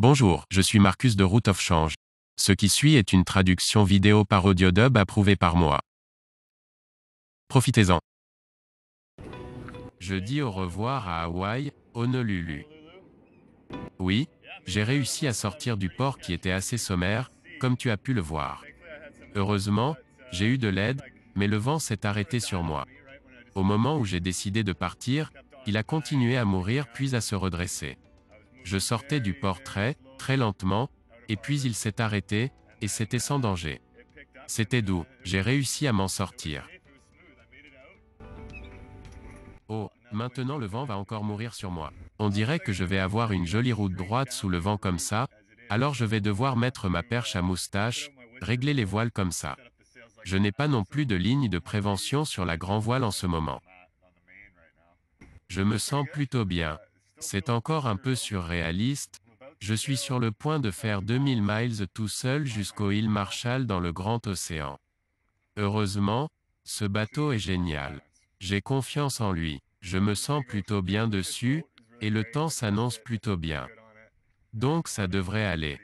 Bonjour, je suis Marcus de Root of Change. Ce qui suit est une traduction vidéo par AudioDub approuvée par moi. Profitez-en. Je dis au revoir à Hawaï, Honolulu. Oui, j'ai réussi à sortir du port qui était assez sommaire, comme tu as pu le voir. Heureusement, j'ai eu de l'aide, mais le vent s'est arrêté sur moi. Au moment où j'ai décidé de partir, il a continué à mourir puis à se redresser. Je sortais du portrait, très lentement, et puis il s'est arrêté, et c'était sans danger. C'était doux, j'ai réussi à m'en sortir. Oh, maintenant le vent va encore mourir sur moi. On dirait que je vais avoir une jolie route droite sous le vent comme ça, alors je vais devoir mettre ma perche à moustache, régler les voiles comme ça. Je n'ai pas non plus de ligne de prévention sur la grand voile en ce moment. Je me sens plutôt bien. C'est encore un peu surréaliste. Je suis sur le point de faire 2000 miles tout seul jusqu'aux îles Marshall dans le grand océan. Heureusement, ce bateau est génial. J'ai confiance en lui. Je me sens plutôt bien dessus, et le temps s'annonce plutôt bien. Donc ça devrait aller.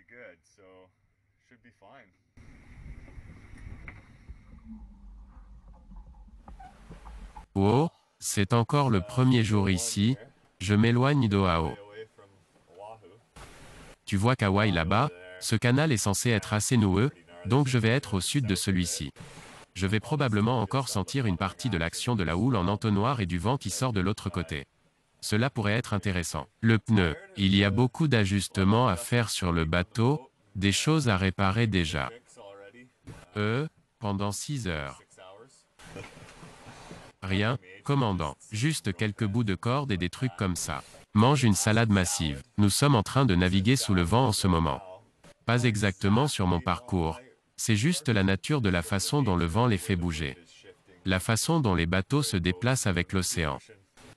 Oh, c'est encore le premier jour ici, je m'éloigne d'Oahu. Tu vois Kauai là-bas, ce canal est censé être assez noueux, donc je vais être au sud de celui-ci. Je vais probablement encore sentir une partie de l'action de la houle en entonnoir et du vent qui sort de l'autre côté. Cela pourrait être intéressant. Le pneu. Il y a beaucoup d'ajustements à faire sur le bateau, des choses à réparer déjà. Euh, pendant 6 heures. Rien, commandant. Juste quelques bouts de corde et des trucs comme ça. Mange une salade massive. Nous sommes en train de naviguer sous le vent en ce moment. Pas exactement sur mon parcours. C'est juste la nature de la façon dont le vent les fait bouger. La façon dont les bateaux se déplacent avec l'océan.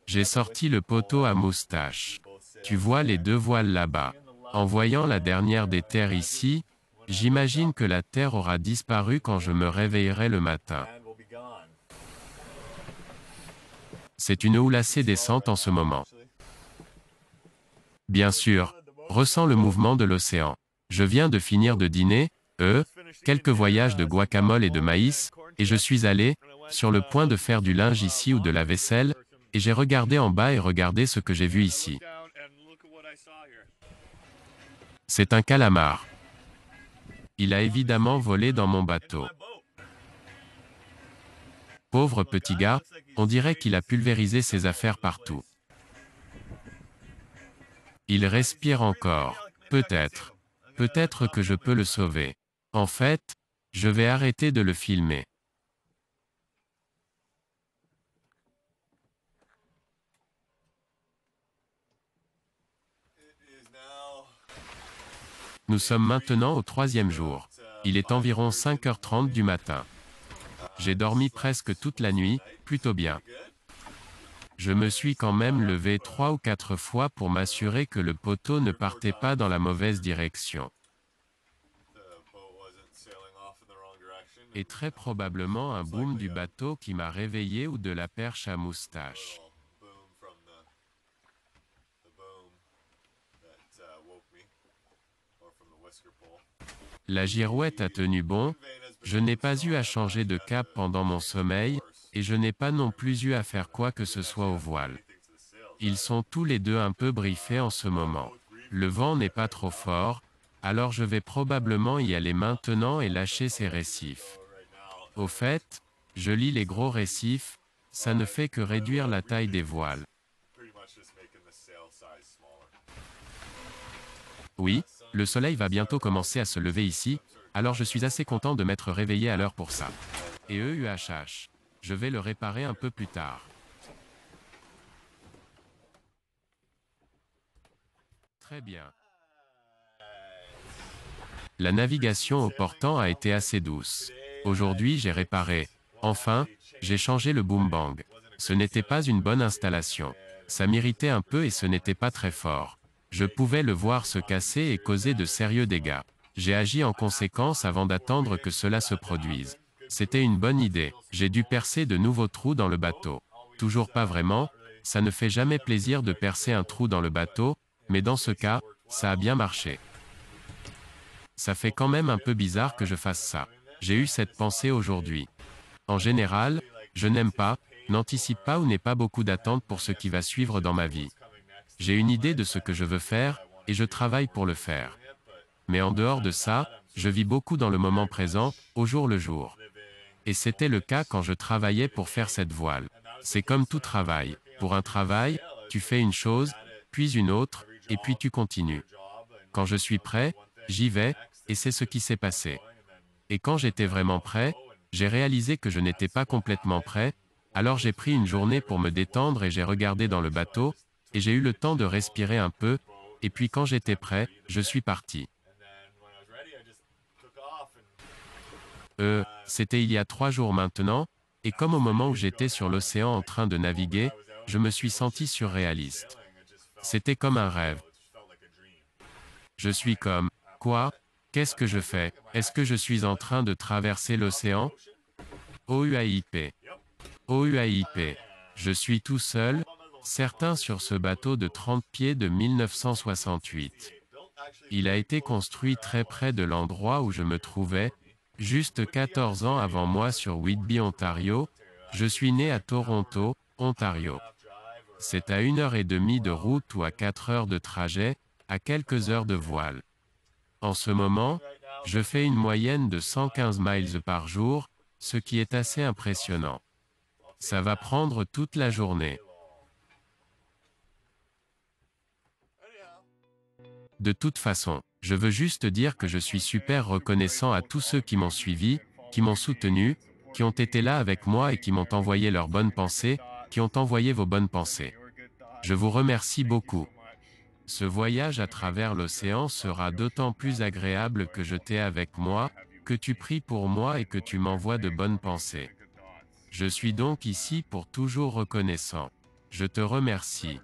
J'ai sorti le poteau à moustache. Tu vois les deux voiles là-bas. En voyant la dernière des terres ici, j'imagine que la terre aura disparu quand je me réveillerai le matin. C'est une houle assez décente en ce moment. Bien sûr, ressens le mouvement de l'océan. Je viens de finir de dîner, euh, quelques voyages de guacamole et de maïs, et je suis allé, sur le point de faire du linge ici ou de la vaisselle, et j'ai regardé en bas et regardé ce que j'ai vu ici. C'est un calamar. Il a évidemment volé dans mon bateau. Pauvre petit gars, on dirait qu'il a pulvérisé ses affaires partout. Il respire encore. Peut-être. Peut-être que je peux le sauver. En fait, je vais arrêter de le filmer. Nous sommes maintenant au troisième jour. Il est environ 5h30 du matin. J'ai dormi presque toute la nuit, plutôt bien. Je me suis quand même levé trois ou quatre fois pour m'assurer que le poteau ne partait pas dans la mauvaise direction. Et très probablement un boom du bateau qui m'a réveillé ou de la perche à moustache. La girouette a tenu bon, je n'ai pas eu à changer de cap pendant mon sommeil, et je n'ai pas non plus eu à faire quoi que ce soit au voile. Ils sont tous les deux un peu briefés en ce moment. Le vent n'est pas trop fort, alors je vais probablement y aller maintenant et lâcher ces récifs. Au fait, je lis les gros récifs, ça ne fait que réduire la taille des voiles. Oui, le soleil va bientôt commencer à se lever ici, alors je suis assez content de m'être réveillé à l'heure pour ça. Et EUHH. Je vais le réparer un peu plus tard. Très bien. La navigation au portant a été assez douce. Aujourd'hui j'ai réparé. Enfin, j'ai changé le boom bang. Ce n'était pas une bonne installation. Ça m'irritait un peu et ce n'était pas très fort. Je pouvais le voir se casser et causer de sérieux dégâts. J'ai agi en conséquence avant d'attendre que cela se produise. C'était une bonne idée. J'ai dû percer de nouveaux trous dans le bateau. Toujours pas vraiment, ça ne fait jamais plaisir de percer un trou dans le bateau, mais dans ce cas, ça a bien marché. Ça fait quand même un peu bizarre que je fasse ça. J'ai eu cette pensée aujourd'hui. En général, je n'aime pas, n'anticipe pas ou n'ai pas beaucoup d'attente pour ce qui va suivre dans ma vie. J'ai une idée de ce que je veux faire, et je travaille pour le faire. Mais en dehors de ça, je vis beaucoup dans le moment présent, au jour le jour. Et c'était le cas quand je travaillais pour faire cette voile. C'est comme tout travail. Pour un travail, tu fais une chose, puis une autre, et puis tu continues. Quand je suis prêt, j'y vais, et c'est ce qui s'est passé. Et quand j'étais vraiment prêt, j'ai réalisé que je n'étais pas complètement prêt, alors j'ai pris une journée pour me détendre et j'ai regardé dans le bateau, et j'ai eu le temps de respirer un peu, et puis quand j'étais prêt, je suis parti. Euh, c'était il y a trois jours maintenant, et comme au moment où j'étais sur l'océan en train de naviguer, je me suis senti surréaliste. C'était comme un rêve. Je suis comme, quoi Qu'est-ce que je fais Est-ce que je suis en train de traverser l'océan OUAIP. OUAIP. Je suis tout seul, certain sur ce bateau de 30 pieds de 1968. Il a été construit très près de l'endroit où je me trouvais, Juste 14 ans avant moi sur Whitby, Ontario, je suis né à Toronto, Ontario. C'est à une heure et demie de route ou à 4 heures de trajet, à quelques heures de voile. En ce moment, je fais une moyenne de 115 miles par jour, ce qui est assez impressionnant. Ça va prendre toute la journée. De toute façon, je veux juste dire que je suis super reconnaissant à tous ceux qui m'ont suivi, qui m'ont soutenu, qui ont été là avec moi et qui m'ont envoyé leurs bonnes pensées, qui ont envoyé vos bonnes pensées. Je vous remercie beaucoup. Ce voyage à travers l'océan sera d'autant plus agréable que je t'ai avec moi, que tu pries pour moi et que tu m'envoies de bonnes pensées. Je suis donc ici pour toujours reconnaissant. Je te remercie.